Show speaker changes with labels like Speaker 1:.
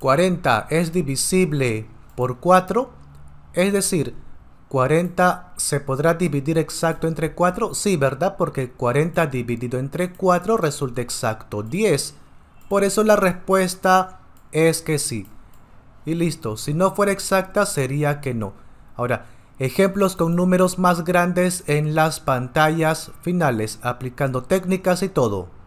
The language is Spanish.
Speaker 1: 40 es divisible por 4, es decir, 40 se podrá dividir exacto entre 4, sí, ¿verdad? Porque 40 dividido entre 4 resulta exacto 10. Por eso la respuesta es que sí. Y listo, si no fuera exacta sería que no. Ahora, ejemplos con números más grandes en las pantallas finales, aplicando técnicas y todo.